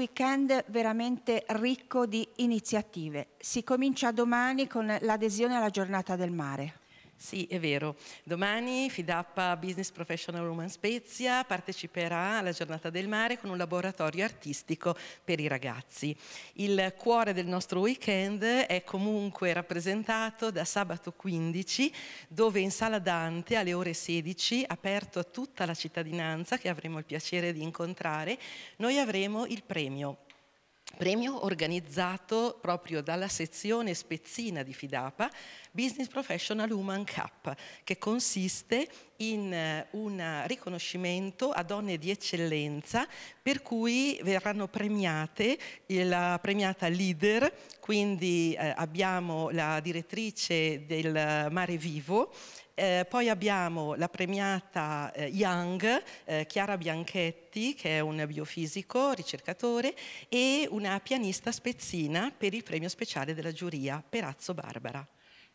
weekend veramente ricco di iniziative. Si comincia domani con l'adesione alla giornata del mare. Sì, è vero. Domani Fidappa Business Professional Woman Spezia parteciperà alla giornata del mare con un laboratorio artistico per i ragazzi. Il cuore del nostro weekend è comunque rappresentato da sabato 15 dove in sala Dante alle ore 16, aperto a tutta la cittadinanza che avremo il piacere di incontrare, noi avremo il premio premio organizzato proprio dalla sezione Spezzina di Fidapa Business Professional Human Cup che consiste in eh, un riconoscimento a donne di eccellenza per cui verranno premiate eh, la premiata leader, quindi eh, abbiamo la direttrice del Mare Vivo, eh, poi abbiamo la premiata eh, Young, eh, Chiara Bianchetti, che è un biofisico, ricercatore, e una pianista spezzina per il premio speciale della giuria, Perazzo Barbara.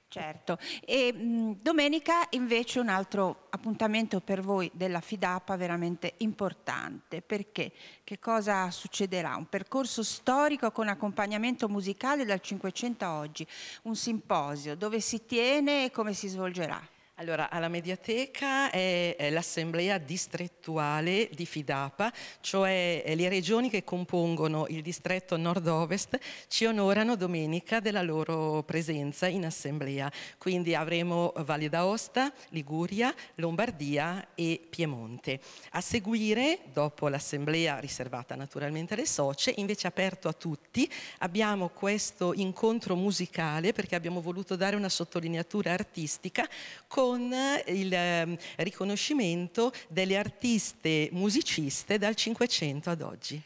Certo, e mh, domenica invece un altro appuntamento per voi della Fidapa veramente importante, perché che cosa succederà? Un percorso storico con accompagnamento musicale dal 500 a oggi, un simposio, dove si tiene e come si svolgerà? Allora, alla Mediateca è l'assemblea distrettuale di Fidapa, cioè eh, le regioni che compongono il distretto nord-ovest ci onorano domenica della loro presenza in assemblea. Quindi avremo Valle d'Aosta, Liguria, Lombardia e Piemonte. A seguire, dopo l'assemblea riservata naturalmente alle socie, invece aperto a tutti, abbiamo questo incontro musicale perché abbiamo voluto dare una sottolineatura artistica con con eh, il ehm, riconoscimento delle artiste musiciste dal 500 ad oggi.